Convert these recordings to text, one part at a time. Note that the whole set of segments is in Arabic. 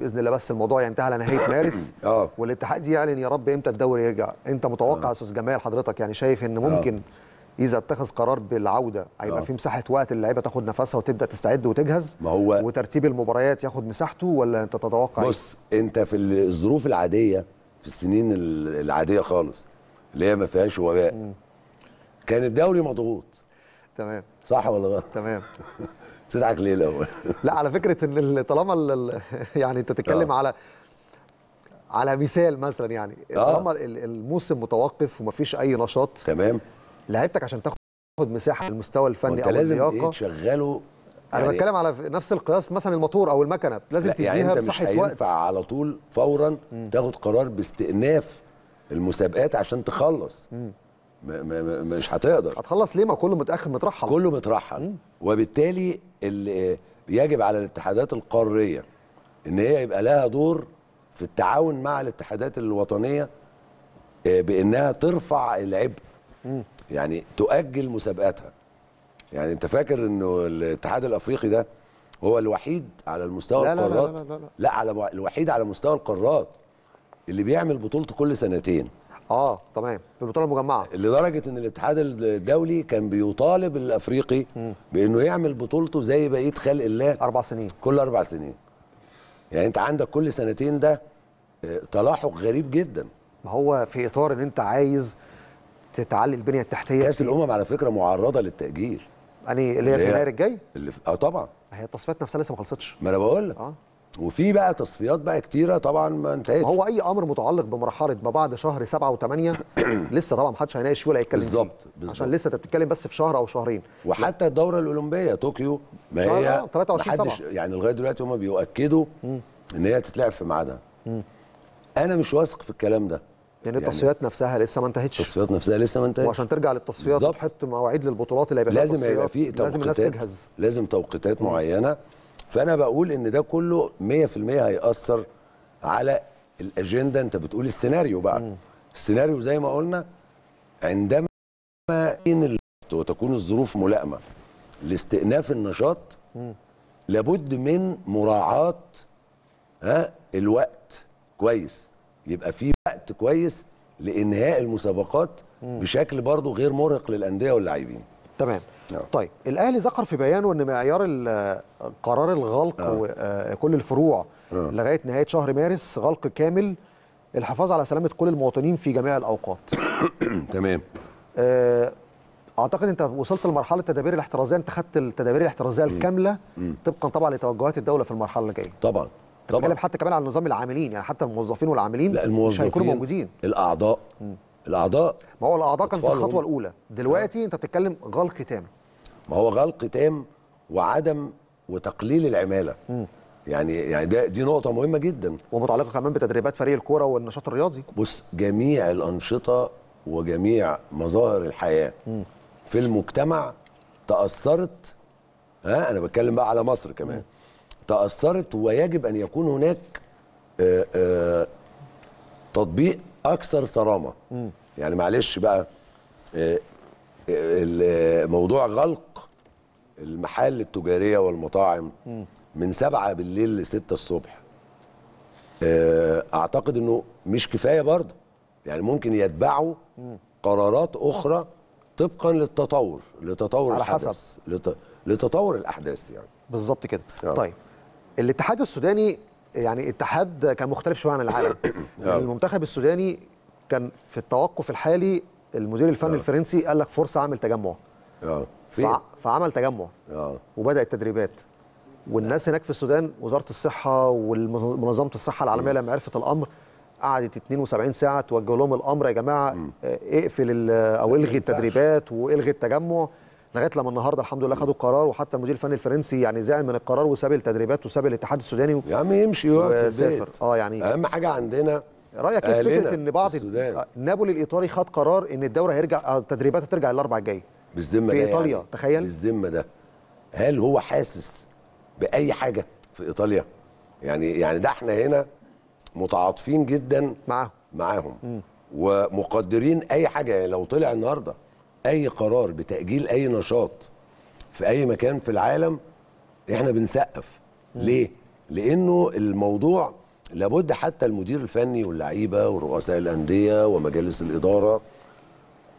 باذن الله بس الموضوع ينتهي على نهايه مارس آه. والاتحاد يعلن يا رب امتى الدوري يرجع انت متوقع يا آه. استاذ جمال حضرتك يعني شايف ان آه. ممكن اذا اتخذ قرار بالعوده هيبقى في مساحه وقت اللعيبه تاخد نفسها وتبدا تستعد وتجهز ما هو وترتيب المباريات ياخد مساحته ولا انت تتوقع إيه؟ بص انت في الظروف العاديه في السنين العاديه خالص اللي هي ما فيهاش وباء كان الدوري مضغوط تمام صح ولا غلط تمام تضحك ليه الاول؟ لا على فكره ان طالما يعني انت تتكلم آه. على على مثال مثلا يعني آه. طالما الموسم متوقف ومفيش اي نشاط تمام لعيبتك عشان تاخد مساحه المستوى الفني او اللياقه انت إيه لازم تشغله يعني انا بتكلم على نفس القياس مثلا الموتور او المكنه لازم يعني تديها يعني بصحه وقت ينفع على طول فورا تاخد قرار باستئناف المسابقات عشان تخلص مش هتقدر هتخلص ليه ما كله متاخر مترحل كله مترحل وبالتالي يجب على الاتحادات القاريه ان هي يبقى لها دور في التعاون مع الاتحادات الوطنيه آه، بانها ترفع العبء يعني تؤجل مسابقاتها يعني انت فاكر انه الاتحاد الافريقي ده هو الوحيد على المستوى لا القارات لا لا, لا, لا, لا, لا على الوحيد على مستوى القارات اللي بيعمل بطولته كل سنتين اه تمام في البطوله المجمعه لدرجه ان الاتحاد الدولي كان بيطالب الافريقي بانه يعمل بطولته زي بقيه خلق الله اربع سنين كل اربع سنين يعني انت عندك كل سنتين ده آه، تلاحق غريب جدا ما هو في اطار ان انت عايز تتعلي البنيه التحتيه كاس الامم على فكره معرضه للتاجيل يعني اللي هي في يناير الجاي اللي ف... اه طبعا هي التصفيات نفسها لسه ما خلصتش ما انا بقول لك اه وفي بقى تصفيات بقى كتيره طبعا ما انتهتش هو اي امر متعلق بمرحله ما بعد شهر سبعة وثمانية لسه طبعا ما حدش هيناقش فيه ولا هيتكلم بالظبط عشان لسه انت بتتكلم بس في شهر او شهرين وحتى الدوره الاولمبيه طوكيو ما هي 23 آه، محدش يعني لغايه دلوقتي هم بيؤكدوا م. ان هي تتلعب في ميعادها انا مش واثق في الكلام ده يعني, يعني التصفيات نفسها لسه ما انتهتش التصفيات نفسها لسه ما انتهتش وعشان ترجع للتصفيات تحط مواعيد للبطولات اللي هيبقى لازم يبقى في لازم الناس تجهز لازم توقيتات معينه فانا بقول ان ده كله 100% هياثر على الاجنده انت بتقول السيناريو بقى م. السيناريو زي ما قلنا عندما ان وتكون الظروف ملائمه لاستئناف النشاط م. لابد من مراعاه ها الوقت كويس يبقى في وقت كويس لانهاء المسابقات م. بشكل برضه غير مرهق للانديه واللاعبين تمام أوه. طيب الاهلي ذكر في بيانه ان معيار قرار الغلق آه. آه، كل الفروع أوه. لغايه نهايه شهر مارس غلق كامل الحفاظ على سلامه كل المواطنين في جميع الاوقات تمام آه، اعتقد انت وصلت لمرحله التدابير الاحترازيه انت خدت التدابير الاحترازيه الكامله طبقا طبعا لتوجهات الدوله في المرحله اللي جايه طبعا طبعا بتكلم حتى كمان عن نظام العاملين يعني حتى الموظفين والعاملين لا الموظفين مش هيكونوا موجودين الاعضاء الاعضاء ما هو الاعضاء كان في الخطوه الاولى دلوقتي انت بتتكلم غلق تام ما هو غلق تام وعدم وتقليل العماله م. يعني يعني ده دي نقطه مهمه جدا ومتعلقه كمان بتدريبات فريق الكوره والنشاط الرياضي بص جميع الانشطه وجميع مظاهر الحياه م. في المجتمع تاثرت ها انا بتكلم بقى على مصر كمان م. تاثرت ويجب ان يكون هناك آآ آه، آآ آه، تطبيق اكثر صرامه مم. يعني معلش بقى آه، آه، آه، موضوع غلق المحال التجاريه والمطاعم مم. من سبعة بالليل لستة الصبح اعتقد انه مش كفايه برضه يعني ممكن يتبعوا قرارات اخرى طبقا للتطور لتطور على الحدث حسب لتطور الاحداث يعني بالظبط كده يعني. طيب الاتحاد السوداني يعني اتحاد كان مختلف شويه عن العالم يعني آه. المنتخب السوداني كان في التوقف الحالي المدير الفني آه. الفرنسي قال لك فرصه اعمل تجمع اه فعمل تجمع آه. وبدا التدريبات والناس هناك في السودان وزاره الصحه ومنظمه الصحه العالميه لما عرفت الامر قعدت 72 ساعه توجه لهم الامر يا جماعه اقفل او الغي التدريبات والغي التجمع لغايه لما النهارده الحمد لله خدوا قرار وحتى المدير الفني الفرنسي يعني زعل من القرار وساب التدريبات وساب الاتحاد السوداني يا عم يمشي وسافر اه يعني اهم حاجه عندنا رايك ايه فكره ان بعض نابولي الايطالي خد قرار ان الدوره هيرجع آه، التدريبات هترجع الاربع الجاي بالذمه في يعني. ايطاليا يعني. تخيل بالذمه ده هل هو حاسس باي حاجه في ايطاليا يعني يعني ده احنا هنا متعاطفين جدا معاهم معاهم ومقدرين اي حاجه يعني لو طلع النهارده اي قرار بتاجيل اي نشاط في اي مكان في العالم احنا بنسقف ليه لانه الموضوع لابد حتى المدير الفني واللعيبه ورؤساء الانديه ومجالس الاداره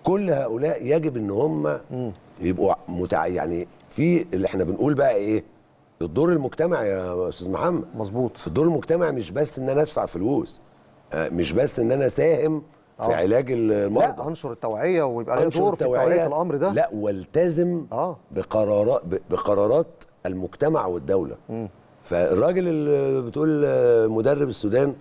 كل هؤلاء يجب ان هم يبقوا متع... يعني في اللي احنا بنقول بقى ايه الدور المجتمعي يا استاذ محمد مظبوط الدور المجتمعي مش بس ان انا ادفع فلوس آه، مش بس ان انا ساهم في أوه. علاج المرضى لا انشر التوعيه ويبقى له دور في توعيه الامر ده لا والتزم آه. بقرارات بقرارات المجتمع والدوله م. فالراجل اللي بتقول آه، مدرب السودان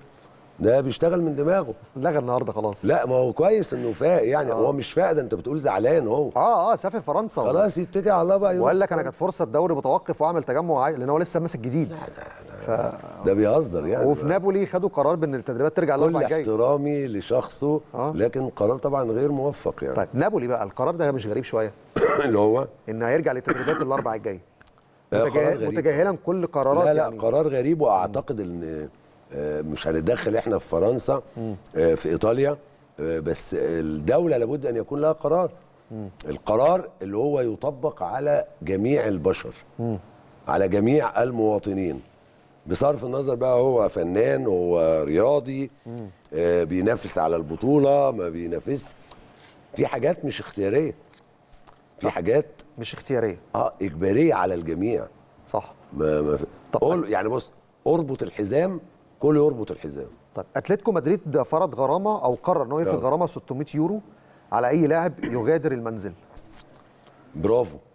ده بيشتغل من دماغه لغى النهارده خلاص لا ما هو كويس انه فاق يعني آه. هو مش فاق ده انت بتقول زعلان هو اه اه سافر فرنسا خلاص يتكل على الله بقى وقال لك انا كانت فرصه الدوري متوقف واعمل تجمع لان هو لسه ماسك جديد لا لا لا. ف... ده بيهزر يعني وفي نابولي خدوا قرار بان التدريبات ترجع الاربع الجاي كل احترامي لشخصه آه. لكن قرار طبعا غير موفق يعني طيب نابولي بقى القرار ده مش غريب شويه اللي هو ان هيرجع للتدريبات الاربع الجاي آه، متجاهلا كل قرارات لا لا يعني. قرار غريب واعتقد ان آه، مش هنتدخل احنا في فرنسا آه، في ايطاليا بس الدوله لابد ان يكون لها قرار القرار اللي هو يطبق على جميع البشر على جميع المواطنين بصرف النظر بقى هو فنان هو رياضي آه بينافس على البطوله ما بينافسش في حاجات مش اختياريه في حاجات مش اختياريه اه اجباريه على الجميع صح ما ما في. طب يعني بص اربط الحزام كل يربط الحزام طيب اتلتيكو مدريد فرض غرامه او قرر ان هو يفرض آه. غرامه 600 يورو على اي لاعب يغادر المنزل برافو